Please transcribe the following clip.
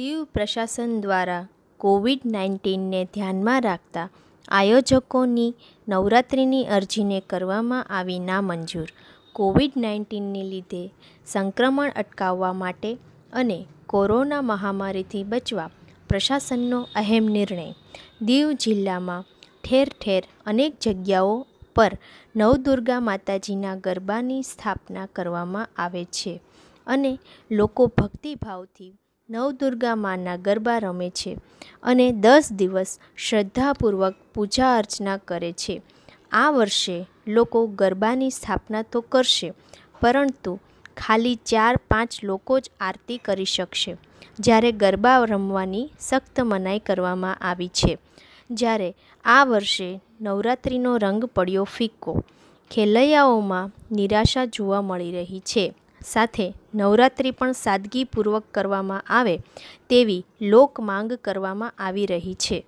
દીવ પ્રશાસન દ્વારા કોવિડ નાઇન્ટીનને ધ્યાનમાં રાખતા આયોજકોની નવરાત્રિની અરજીને કરવામાં આવી નામંજૂર કોવિડ નાઇન્ટીનને લીધે સંક્રમણ અટકાવવા માટે અને કોરોના મહામારીથી બચવા પ્રશાસનનો અહેમ નિર્ણય દીવ જિલ્લામાં ઠેર ઠેર અનેક જગ્યાઓ પર નવદુર્ગા માતાજીના ગરબાની સ્થાપના કરવામાં આવે છે અને લોકો ભક્તિભાવથી નવદુર્ગા માના ગરબા રમે છે અને દસ દિવસ શ્રદ્ધાપૂર્વક પૂજા અર્ચના કરે છે આ વર્ષે લોકો ગરબાની સ્થાપના તો કરશે પરંતુ ખાલી ચાર પાંચ લોકો જ આરતી કરી શકશે જ્યારે ગરબા રમવાની સખ્ત મનાઈ કરવામાં આવી છે જ્યારે આ વર્ષે નવરાત્રિનો રંગ પડ્યો ફિક્કો ખેલૈયાઓમાં નિરાશા જોવા મળી રહી છે સાથે નવરાત્રિ પણ સાદગીપૂર્વક કરવામાં આવે તેવી લોક માંગ કરવામાં આવી રહી છે